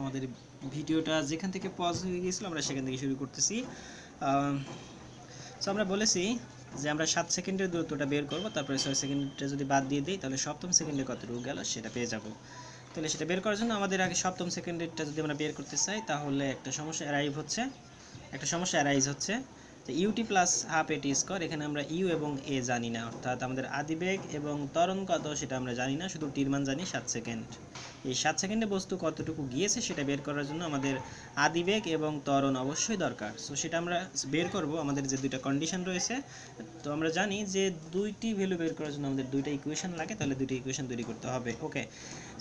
আমাদের ভিডিওটা যেখান থেকে পজ হয়ে গিয়েছিল আমরা সেখান থেকে শুরু করতেছি সো আমরা বলেছি যে আমরা সাত সেকেন্ডের দূরত্বটা বের করব তারপরে ছয় সেকেন্ডটা যদি বাদ দিয়ে দিই তাহলে সপ্তম সেকেন্ডে কতটুকু গেল সেটা পেয়ে যাব তাহলে সেটা বের করার জন্য আমাদের আগে সপ্তম সেকেন্ডেরটা যদি আমরা বের করতে চাই তাহলে একটা সমস্যা অ্যারাইভ হচ্ছে একটা সমস্যা অ্যারাইজ হচ্ছে তো ইউটি প্লাস হাফ এটি স্কোয়ার এখানে আমরা ইউ এবং এ জানি না অর্থাৎ আমাদের আদিবেগ এবং ত্বরণ কত সেটা আমরা জানি না শুধু টির মান জানি সাত সেকেন্ড এই সাত সেকেন্ডে বস্তু কতটুকু গিয়েছে সেটা বের করার জন্য আমাদের আদিবেগ এবং ত্বরণ অবশ্যই দরকার সো সেটা আমরা বের করব আমাদের যে দুইটা কন্ডিশন রয়েছে তো আমরা জানি যে দুইটি ভ্যালু বের করার জন্য আমাদের দুইটা ইকুয়েশন লাগে তাহলে দুইটি ইকুয়েশন তৈরি করতে হবে ওকে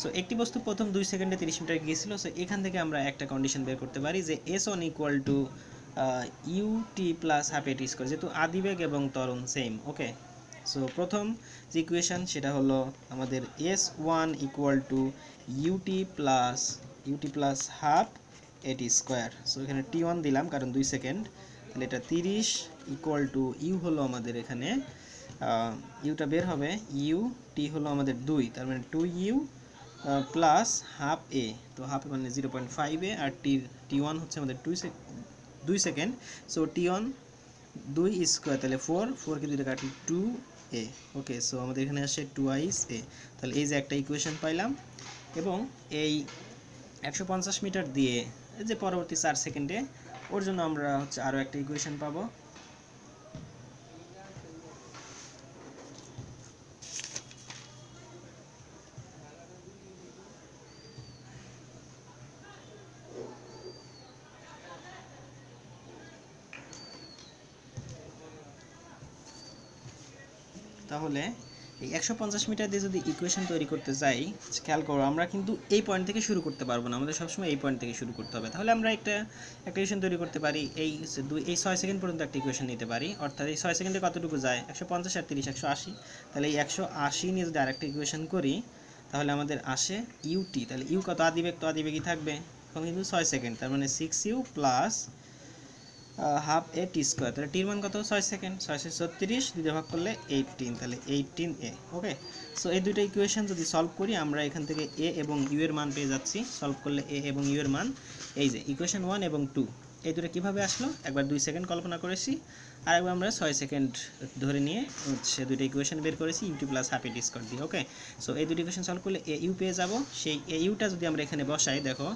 সো একটি বস্তু প্রথম দুই সেকেন্ডে তিরিশ মিটার গিয়েছিল সো এখান থেকে আমরা একটা কন্ডিশন বের করতে পারি যে S one equal to UT plus half এটি স্কোয়ার যেহেতু আদিবেগ এবং তরুণ সেম ওকে সো প্রথম যে ইকুয়েশান সেটা হলো আমাদের S one equal to UT plus U T plus half এটি স্কোয়ার সো এখানে টি ওয়ান দিলাম কারণ দুই সেকেন্ড তাহলে এটা তিরিশ ইকুয়াল টু ইউ হলো আমাদের এখানে ইউটা বের হবে ইউ টি হলো আমাদের দুই তার মানে two U plus half A তো হাফ মানে জিরো পয়েন্ট ফাইভ এ আর টি টি ওয়ান হচ্ছে আমাদের টু দুই সেকেন্ড সো টি অন দুই স্কোয়ার তাহলে ফোর ফোরকে দুইটা কাটি টু এ ওকে সো আমাদের এখানে আসে টু আইস এ তাহলে এই যে একটা ইকুয়েশন পাইলাম এবং এই একশো মিটার দিয়ে যে পরবর্তী চার সেকেন্ডে ওর জন্য আমরা হচ্ছে আরও একটা ইকুয়েশন পাবো তাহলে এই একশো পঞ্চাশ মিটার দিয়ে যদি ইকুয়েশন তৈরি করতে যাই খেয়াল করো আমরা কিন্তু এই পয়েন্ট থেকে শুরু করতে পারবো না আমাদের সবসময় এই পয়েন্ট থেকে শুরু করতে হবে তাহলে আমরা একটা একটা ইকুয়েশন তৈরি করতে পারি এই দুই এই ছয় সেকেন্ড পর্যন্ত একটা ইকুয়েশন নিতে পারি অর্থাৎ এই ছয় সেকেন্ডে কতটুকু যায় একশো পঞ্চাশ আর তিরিশ একশো আশি তাহলে এই একশো আশি নিয়ে যদি আরেকটা ইকুয়েশন করি তাহলে আমাদের আসে ইউটি তাহলে ইউ কত আদিবেগ তো আদিবেগই থাকবে এখন কিন্তু ছয় সেকেন্ড তার মানে six U plus half A T square তাহলে টির মান কত ছয় সেকেন্ড ছয়শো ছত্রিশ দুটো ভাগ করলে এইটিন তাহলে এইটিন এ ওকে সো এই দুটো ইকুয়েশন যদি সলভ করি আমরা এখান থেকে এ এবং ইউ এর মান পেয়ে যাচ্ছি সলভ করলে এ এবং ইউ এর মান এই যে ইকুয়েশন ওয়ান এবং টু এই দুটো কীভাবে আসলো একবার দুই সেকেন্ড কল্পনা করেছি আর একবার আমরা ছয় সেকেন্ড ধরে নিয়ে হচ্ছে দুটো ইকুয়েশন বের করেছি ইউটিউব প্লাস হাফ এটি দিয়ে ওকে সো এই দুটো ইকুয়েশন সলভ করলে এ ইউ পেয়ে যাবো সেই এ ইউটা যদি আমরা এখানে বসাই দেখো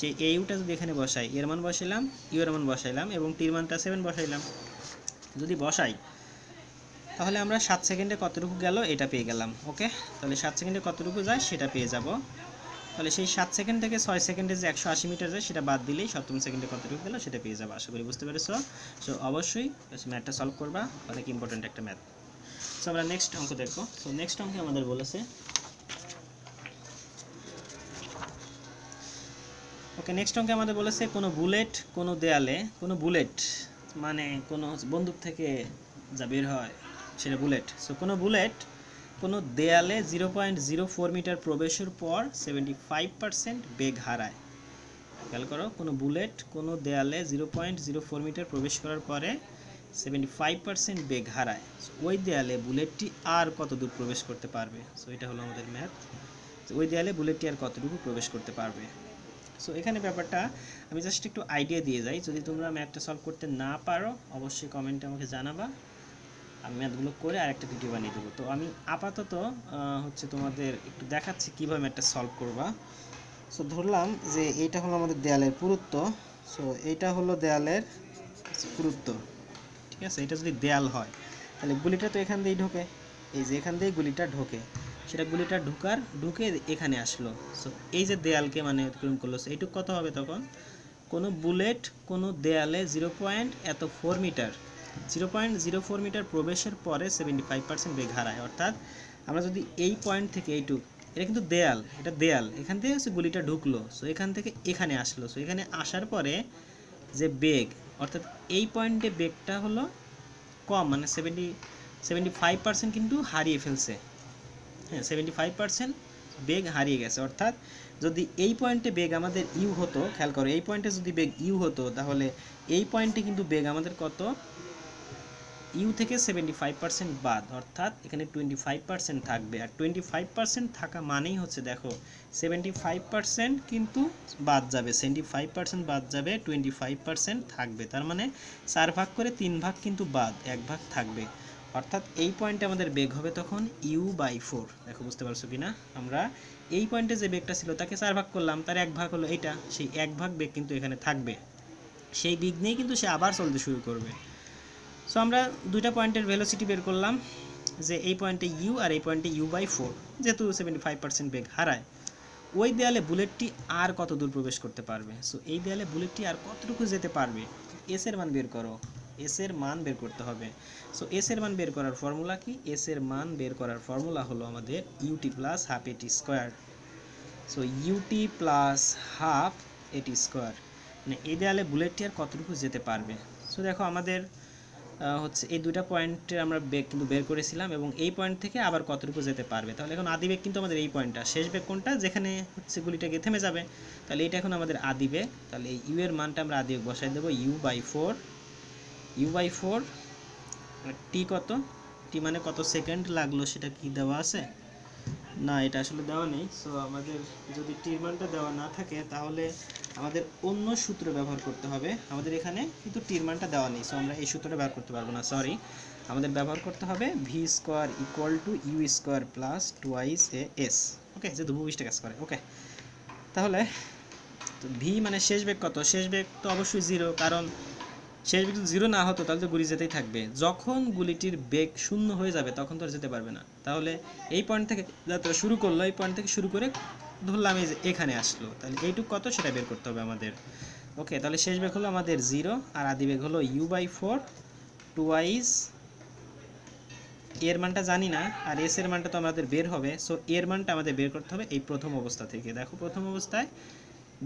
সেই এ ইউটা যদি এখানে বসাই এর মান বসাইলাম এর মান বসাইলাম এবং টির মানটা সেভেন বসাইলাম যদি বসাই তাহলে আমরা সাত সেকেন্ডে কতটুকু গেল এটা পেয়ে গেলাম ওকে তাহলে সাত সেকেন্ডে কতটুকু যায় সেটা পেয়ে যাব তাহলে সেই সাত সেকেন্ড থেকে ছয় সেকেন্ডে যে একশো আশি মিটার যায় সেটা বাদ দিলেই সপ্তম সেকেন্ডে কতটুকু গেলো সেটা পেয়ে যাবো আশা করি বুঝতে পেরেছো সো অবশ্যই ম্যাথটা সলভ করবা অনেক ইম্পর্ট্যান্ট একটা ম্যাথ সো আমরা নেক্সট অঙ্ক দেখবো সো নেক্সট অঙ্কে আমাদের বলেছে ওকে নেক্সট অঙ্কে আমাদের বলেছে কোনো বুলেট কোনো দেয়ালে কোনো বুলেট মানে কোনো বন্দুক থেকে যা বের হয় সেটা বুলেট সো কোনো বুলেট কোনো দেয়ালে zero point zero four metre প্রবেশের পর সেভেন্টি ফাইভ পার্সেন্ট বেগ হারায় খেয়াল করো কোনো বুলেট কোনো দেয়ালে zero point zero four metre প্রবেশ করার পরে সেভেন্টি ফাইভ পার্সেন্ট বেগ হারায় ওই দেয়ালে বুলেটটি আর কত দূর প্রবেশ করতে পারবে সো এটা হলো আমাদের ম্যাথ ওই দেয়ালে বুলেটটি আর কতটুকু প্রবেশ করতে পারবে সো এখানে ব্যাপারটা আমি জাস্ট একটু আইডিয়া দিয়ে যাই যদি তোমরা ম্যাথটা সলভ করতে না পারো অবশ্যই কমেন্টে আমাকে জানাবা আমি ম্যাথগুলো করে আরেকটা ভিডিও বানিয়ে দেবো তো আমি আপাতত হচ্ছে তোমাদের একটু দেখাচ্ছি কীভাবে ম্যাথটা সলভ করবা সো ধরলাম যে এইটা হলো আমাদের দেয়ালের পুরুত্ব সো এইটা হলো দেয়ালের পুরুত্ব ঠিক আছে এটা যদি দেয়াল হয় তাহলে গুলিটা তো এখান দিয়েই ঢোকে এই যে এখান দিয়েই গুলিটা ঢোকে সেটা গুলিটা ঢুকার ঢুকে এখানে আসলো সো এই যে দেয়ালকে মানে অতিক্রম করলো এইটুকু কত হবে তখন কোনো বুলেট কোনো দেয়ালে জিরো পয়েন্ট এত four metre zero point zero four metre প্রবেশের পরে সেভেন্টি ফাইভ পার্সেন্ট বেগ হারায় অর্থাৎ আমরা যদি এই পয়েন্ট থেকে এইটুক এটা কিন্তু দেয়াল এটা দেয়াল এখান থেকে সে গুলিটা ঢুকলো সো এখান থেকে এখানে আসলো সো এখানে আসার পরে যে বেগ অর্থাৎ এই পয়েন্টে বেগটা হলো কম মানে সেভেন্টি সেভেন্টি ফাইভ পার্সেন্ট কিন্তু হারিয়ে ফেলছে হ্যাঁ সেভেন্টি ফাইভ পার্সেন্ট বেগ হারিয়ে গেছে অর্থাৎ যদি এই পয়েন্টে বেগ আমাদের ইউ হতো খেয়াল করো এই পয়েন্টে যদি বেগ ইউ হতো তাহলে এই পয়েন্টে কিন্তু বেগ আমাদের কত ইউ থেকে সেভেন্টি ফাইভ পার্সেন্ট বাদ অর্থাৎ এখানে টোয়েন্টি ফাইভ পার্সেন্ট থাকবে আর টোয়েন্টি ফাইভ পার্সেন্ট থাকা মানেই হচ্ছে দেখো সেভেন্টি ফাইভ পার্সেন্ট কিন্তু বাদ যাবে সেভেন্টি ফাইভ পার্সেন্ট বাদ যাবে টোয়েন্টি ফাইভ পার্সেন্ট থাকবে তার মানে চার ভাগ করে তিন ভাগ কিন্তু বাদ এক ভাগ থাকবে অর্থাৎ এই পয়েন্টে আমাদের বেগ হবে তখন ইউ বাই ফোর দেখো বুঝতে পারছো কি না আমরা এই পয়েন্টে যে বেগটা ছিল তাকে চার ভাগ করলাম তার এক ভাগ হলো এটা সেই এক ভাগ বেগ কিন্তু এখানে থাকবে সেই বেগ নিয়ে কিন্তু সে আবার চলতে শুরু করবে সো আমরা দুইটা পয়েন্টের ভেলোসিটি বের করলাম যে এই পয়েন্টে ইউ আর এই পয়েন্টে ইউ বাই ফোর যেহেতু সেভেন্টি ফাইভ পার্সেন্ট বেগ হারায় ওই দেয়ালে বুলেটটি আর কত দূর প্রবেশ করতে পারবে সো এই দেয়ালে বুলেটটি আর কতটুকু যেতে পারবে এস এর মান বের করো এস এর মান বের করতে হবে সো এস এর মান বের করার ফর্মুলা কি এস এর মান বের করার ফর্মুলা হলো আমাদের ইউটি প্লাস হাফ এটি square so ut plus half এটি স্কোয়ার মানে এই দেয়ালে বুলেটটি আর কতটুকু যেতে পারবে সো দেখো আমাদের হচ্ছে এই দুটা পয়েন্ট আমরা বেগ কিন্তু বের করেছিলাম এবং এই পয়েন্ট থেকে আবার কতটুকু যেতে পারবে তাহলে এখন আদি বেগ কিন্তু আমাদের এই পয়েন্টটা শেষ বেগ কোনটা যেখানে হচ্ছে গুলিটা গিয়ে থেমে যাবে তাহলে এটা এখন আমাদের আদি বেগ তাহলে এই ইউ এর মানটা আমরা আদি বেগ বসাই দেবো u by four u by four টি কত টি মানে কত সেকেন্ড লাগলো সেটা কি দেওয়া আছে না এটা আসলে দেওয়া নেই সো আমাদের যদি টিরমানটা দেওয়া না থাকে তাহলে আমাদের অন্য সূত্র ব্যবহার করতে হবে আমাদের এখানে কিন্তু টিরমানটা দেওয়া নেই সো আমরা এই সূত্রটা ব্যবহার করতে পারবো না সরি আমাদের ব্যবহার করতে হবে v square equal to u square plus twice a s okay যে দুবুবিশটা কাজ করে ওকে তাহলে তো ভি মানে শেষ বেগ কত শেষ বেগ তো অবশ্যই জিরো কারণ শেষ বিন্দু জিরো না হতো তাহলে তো গুলি যেতেই থাকবে যখন গুলিটির বেগ শূন্য হয়ে যাবে তখন তো আর যেতে পারবে না তাহলে এই পয়েন্ট থেকে যাত্রা শুরু করলো এই পয়েন্ট থেকে শুরু করে ধরলাম এই এখানে আসলো তাহলে এইটুকু কত সেটা বের করতে হবে আমাদের ওকে তাহলে শেষ বেগ হলো আমাদের জিরো আর আদি বেগ হলো ইউ বাই ফোর টুয়াইস এর মানটা জানি না আর এস এর মানটা তো আমাদের বের হবে সো এর মানটা আমাদের বের করতে হবে এই প্রথম অবস্থা থেকে দেখো প্রথম অবস্থায়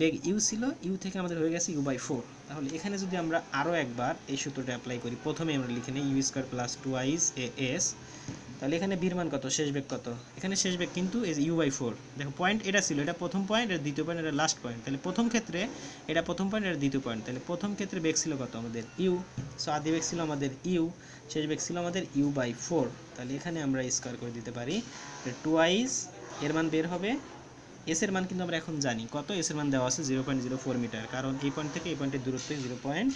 বেগ ইউ ছিল ইউ থেকে আমাদের হয়ে গেছে ইউ বাই ফোর তাহলে এখানে যদি আমরা আরও একবার এই সূত্রটা অ্যাপ্লাই করি প্রথমে আমরা লিখে নিই u square plus twice a s তাহলে এখানে বীর মান কত শেষ বেগ কত এখানে শেষ বেগ কিন্তু ইউ বাই ফোর দেখো পয়েন্ট এটা ছিল এটা প্রথম পয়েন্ট এটা দ্বিতীয় পয়েন্ট এটা লাস্ট পয়েন্ট তাহলে প্রথম ক্ষেত্রে এটা প্রথম পয়েন্ট এটা দ্বিতীয় পয়েন্ট তাহলে প্রথম ক্ষেত্রে বেগ ছিল কত আমাদের ইউ সো আদি বেগ ছিল আমাদের ইউ শেষ বেগ ছিল আমাদের ইউ বাই ফোর তাহলে এখানে আমরা স্কোয়ার করে দিতে পারি টু আইস এর মান বের হবে এস এর মান কিন্তু আমরা এখন জানি কত এস এর মান দেওয়া আছে zero point zero four metre কারণ এই পয়েন্ট থেকে এই পয়েন্টের দূরত্ব zero point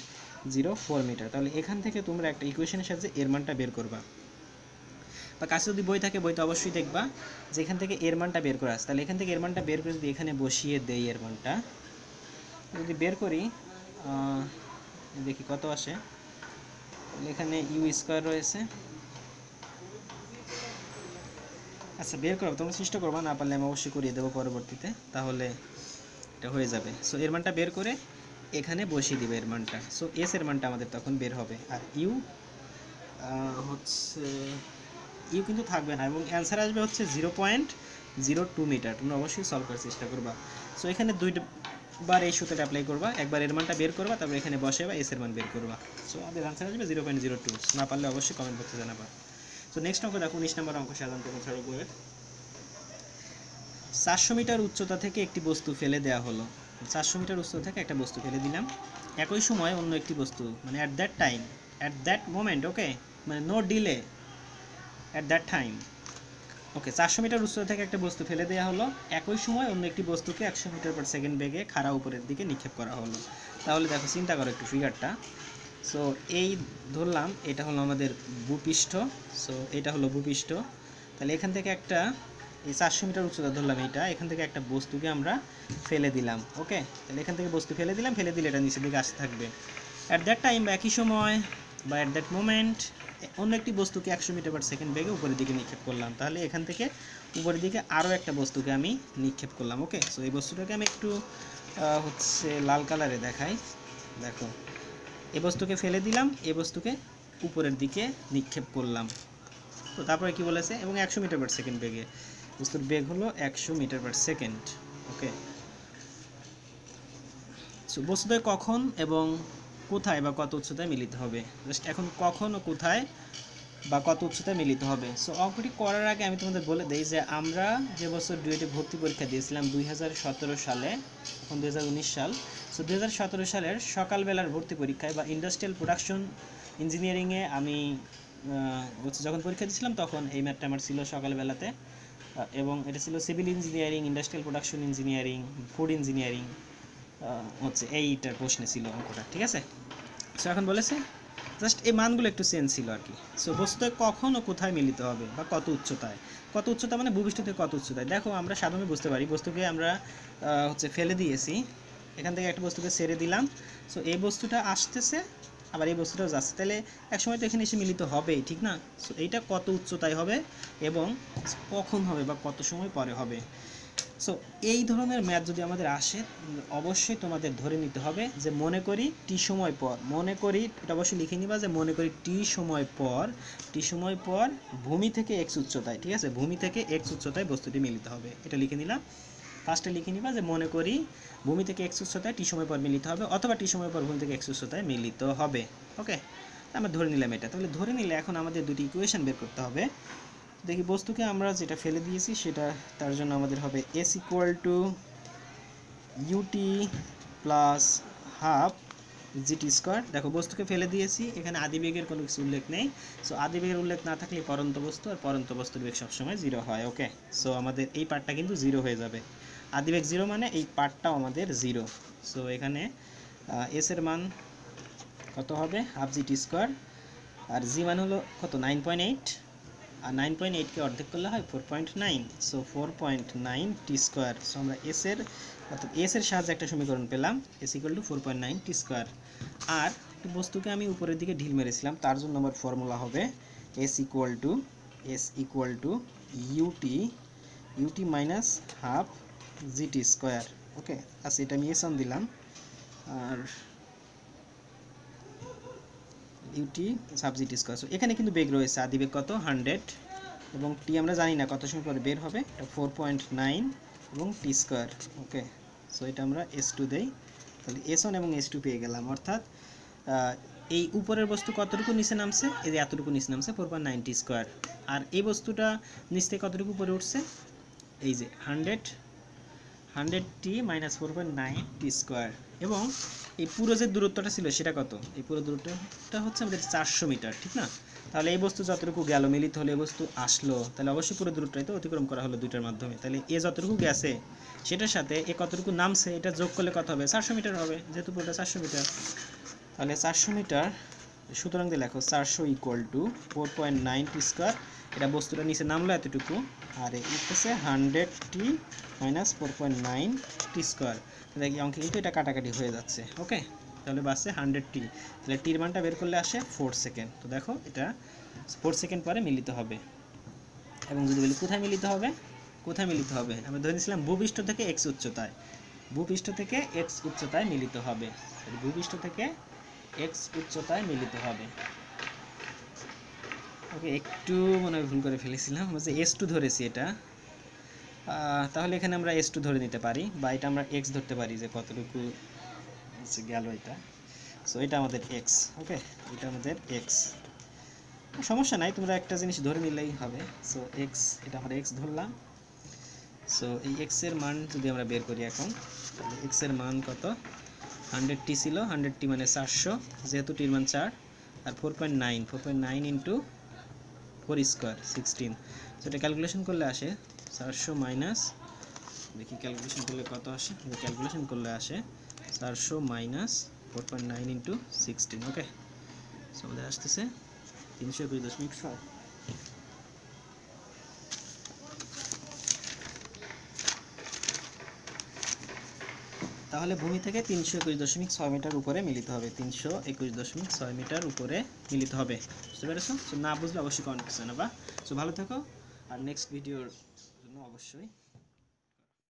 zero four metre তাহলে এখান থেকে তোমরা একটা ইকুয়েশনের সাহায্যে এর মানটা বের করবা বা কাছে যদি বই থাকে বইতে অবশ্যই দেখবা যে এখান থেকে এর মানটা বের করে আসে তাহলে এখান থেকে এর মানটা বের করে যদি এখানে বসিয়ে দেয় এর মানটা যদি বের করি দেখি কত আসে এখানে ইউ স্কোয়ার রয়েছে আচ্ছা বের করবো তোমরা চেষ্টা করবা না পারলে আমি অবশ্যই করিয়ে দেবো পরবর্তীতে তাহলে এটা হয়ে যাবে সো এর মানটা বের করে এখানে বসিয়ে দিবে এর মানটা সো এস এর মানটা আমাদের তখন বের হবে আর ইউ হচ্ছে ইউ কিন্তু থাকবে না এবং অ্যান্সার আসবে হচ্ছে zero point zero two metre তোমরা অবশ্যই সলভ করার চেষ্টা করবা সো এখানে দুইবার এই সুতোটা অ্যাপ্লাই করবা একবার এর মানটা বের করবা তারপর এখানে বসে বা এস এর মান বের করবা সো আমাদের অ্যান্সার আসবে জিরো পয়েন্ট জিরো টু না পারলে অবশ্যই কমেন্ট বক্সে জানাবা তো নেক্সট অঙ্ক দেখো উনিশ নম্বর অঙ্ক সাধারণ প্রকল্প বইয়ের চারশো মিটার উচ্চতা থেকে একটি বস্তু ফেলে দেওয়া হলো চারশো মিটার উচ্চতা থেকে একটা বস্তু ফেলে দিলাম একই সময় অন্য একটি বস্তু মানে at that time at that moment okay মানে no delay at that time okay চারশো মিটার উচ্চতা থেকে একটা বস্তু ফেলে দেওয়া হলো একই সময় অন্য একটি বস্তুকে একশো মিটার পার সেকেন্ড বেগে খাড়া উপরের দিকে নিক্ষেপ করা হলো তাহলে দেখো চিন্তা করো একটু ফিগারটা সো এই ধরলাম এটা হলো আমাদের ভূপৃষ্ঠ সো এটা হলো ভূপৃষ্ঠ তাহলে এখান থেকে একটা এই চারশো মিটার উচ্চতা ধরলাম এটা এখান থেকে একটা বস্তুকে আমরা ফেলে দিলাম ওকে তাহলে এখান থেকে বস্তু ফেলে দিলাম ফেলে দিলে এটা নিচের দিকে আসতে থাকবে অ্যাট দ্যাট টাইম বা একই সময় বা অ্যাট দ্যাট মোমেন্ট অন্য একটি বস্তুকে একশো মিটার পার সেকেন্ড বেগে উপরের দিকে নিক্ষেপ করলাম তাহলে এখান থেকে উপরের দিকে আরও একটা বস্তুকে আমি নিক্ষেপ করলাম ওকে সো এই বস্তুটাকে আমি একটু হচ্ছে লাল কালারে দেখাই দেখো এ বস্তুকে ফেলে দিলাম এ বস্তুকে উপরের দিকে নিক্ষেপ করলাম তো তারপরে কি বলেছে এবং একশো মিটার পার সেকেন্ড বেগে বস্তুর বেগ হলো একশো মিটার পার সেকেন্ড ওকে বস্তুতে কখন এবং কোথায় বা কত উচ্চতায় মিলিত হবে জাস্ট এখন কখন ও কোথায় বা কত উচ্চতায় মিলিত হবে সো অঙ্কটি করার আগে আমি তোমাদের বলে দিই যে আমরা যে বছর ডুয়েটে ভর্তি পরীক্ষা দিয়েছিলাম দুই সালে এখন দুই সাল সো দুই সালের সকালবেলার ভর্তি পরীক্ষায় বা ইন্ডাস্ট্রিয়াল প্রোডাকশন ইঞ্জিনিয়ারিংয়ে আমি যখন পরীক্ষা দিয়েছিলাম তখন এই ম্যাপটা আমার ছিল সকালবেলাতে এবং এটা ছিল civil engineering industrial production engineering food engineering হচ্ছে এইটার প্রশ্নে ছিল অঙ্কটা ঠিক আছে সো এখন বলেছে জাস্ট এই মানগুলো একটু চেঞ্জ ছিল আর কি সো বস্তুতে কখন ও কোথায় মিলিত হবে বা কত উচ্চতায় কত উচ্চতা মানে ভূপৃষ্ঠ থেকে কত উচ্চতায় দেখো আমরা সাধারণত বুঝতে পারি বস্তুকে আমরা হচ্ছে ফেলে দিয়েছি এখান থেকে একটা বস্তুকে ছেড়ে দিলাম সো এই বস্তুটা আসতেছে আবার এই বস্তুটাও যাচ্ছে তাহলে একসময় তো এখানে এসে মিলিত হবেই ঠিক না সো এইটা কত উচ্চতায় হবে এবং কখন হবে বা কত সময় পরে হবে সো এই ধরনের ম্যাথ যদি আমাদের আসে অবশ্যই তোমাদের ধরে নিতে হবে যে মনে করি টি সময় পর মনে করি এটা অবশ্যই লিখে নিবা যে মনে করি টি সময় পর টি সময় পর ভূমি থেকে এক্স উচ্চতায় ঠিক আছে ভূমি থেকে এক্স উচ্চতায় বস্তুটি মিলিত হবে এটা লিখে নিলাম ফার্স্টে লিখে নিবা যে মনে করি ভূমি থেকে এক্স উচ্চতায় টি সময় পর মিলিত হবে অথবা টি সময় পর ভূমি থেকে এক্স উচ্চতায় মিলিত হবে ওকে আমরা ধরে নিলাম এটা তাহলে ধরে নিলে এখন আমাদের দুটি ইকুয়েশন বের করতে হবে দেখি বস্তুকে আমরা যেটা ফেলে দিয়েছি সেটা তার জন্য আমাদের হবে s equal to UT plus half gt square দেখো বস্তুকে ফেলে দিয়েছি এখানে আদিবেগের কোনো কিছু উল্লেখ নেই সো আদিবেগের উল্লেখ না থাকলে পরন্ত বস্তু আর পরন্ত বস্তুর বেগ সবসময় জিরো হয় ওকে সো আমাদের এই পার্টটা কিন্তু জিরো হয়ে যাবে আদিবেগ জিরো মানে এই পার্টটাও আমাদের জিরো সো এখানে এসের মান কত হবে হাফ জিটি স্কোয়ার আর জি মান হলো কত নাইন পয়েন্ট এইট আর নাইন পয়েন্ট এইটকে অর্ধেক করলে হয় four point nine so four point nine t square so আমরা এস এর অর্থাৎ এস এর সাহায্যে একটা সমীকরণ পেলাম s equal to four point nine t square আর একটি বস্তুকে আমি উপরের দিকে ঢিল মেরেছিলাম তার জন্য আমার ফর্মুলা হবে s equal to s equal to ut ut minus half gt square okay আচ্ছা এটা আমি এস অন দিলাম আর ইউটি সাবজিট স্কোয়ার সো এখানে কিন্তু বেগ রয়েছে আদি বেগ কত হান্ড্রেড এবং টি আমরা জানি না কত সময় পরে বের হবে এটা ফোর পয়েন্ট নাইন এবং টি স্কোয়ার ওকে সো এটা আমরা এস টু দেই তাহলে এস এবং এস টু পেয়ে গেলাম অর্থাৎ এই উপরের বস্তু কতটুকু নিচে নামছে এই যে এতটুকু নিচে নামছে ফোর পয়েন্ট নাইনটি স্কোয়ার আর এই বস্তুটা নিচ থেকে কতটুকু উপরে উঠছে এই যে hundred hundred t minus four point nine t square এবং এই পুরো যে দূরত্বটা ছিল সেটা কত এই পুরো দূরত্বটা হচ্ছে আমাদের চারশো মিটার ঠিক না তাহলে এই বস্তু যতটুকু গেল মিলিত হলে এই বস্তু আসলো তাহলে অবশ্যই পুরো দূরত্বটাই তো অতিক্রম করা হলো দুইটার মাধ্যমে তাহলে এ যতটুকু গেছে সেটার সাথে এ কতটুকু নামছে এটা যোগ করলে কত হবে চারশো মিটার হবে যেহেতু পুরোটা চারশো মিটার তাহলে চারশো মিটার সুতরাং দিয়ে লেখো চারশো equal to four point nine t square এটা বস্তুটা নিচে নামলো এতটুকু আর হচ্ছে hundred t minus four point nine t square দেখি অঙ্কে কিন্তু এটা কাটাকাটি হয়ে যাচ্ছে ওকে তাহলে বাসে হান্ড্রেড টি তাহলে টির মানটা বের করলে আসে ফোর সেকেন্ড তো দেখো এটা ফোর সেকেন্ড পরে মিলিত হবে এবং যদি বলি কোথায় মিলিত হবে কোথায় মিলিত হবে আমি ধরে নিয়েছিলাম ভূপৃষ্ঠ থেকে এক্স উচ্চতায় ভূপৃষ্ঠ থেকে এক্স উচ্চতায় মিলিত হবে ভূপৃষ্ঠ থেকে এক্স উচ্চতায় মিলিত হবে ওকে একটু মনে হয় ভুল করে ফেলেছিলাম বলছে এস টু ধরেছি এটা তাহলে এখানে আমরা এস টু ধরে নিতে পারি বা এটা আমরা এক্স ধরতে পারি যে কতটুকু গেল এটা সো এটা আমাদের এক্স ওকে এটা আমাদের এক্স সমস্যা নাই তোমরা একটা জিনিস ধরে নিলেই হবে সো এক্স এটা আমরা এক্স ধরলাম সো এই এক্সের মান যদি আমরা বের করি এখন এক্সের মান কত হান্ড্রেড টি ছিল হান্ড্রেড টি মানে চারশো যেহেতু টির মান চার আর four point nine four point nine into four square sixteen তো এটা ক্যালকুলেশন করলে আসে চারশো মাইনাস দেখি ক্যালকুলেশন করলে কত আসে ক্যালকুলেশন করলে আসে চারশো minus four point nine into sixteen okay so আমাদের আসতেছে তিনশো দুই দশমিক ছয় তাহলে ভূমি থেকে তিনশো একুশ দশমিক ছয় মিটার উপরে মিলিত হবে তিনশো একুশ দশমিক ছয় মিটার উপরে মিলিত হবে বুঝতে পেরেছো না বুঝলে অবশ্যই কমেন্ট করছে না বা সো ভালো থেকো আর নেক্সট ভিডিওর জন্য অবশ্যই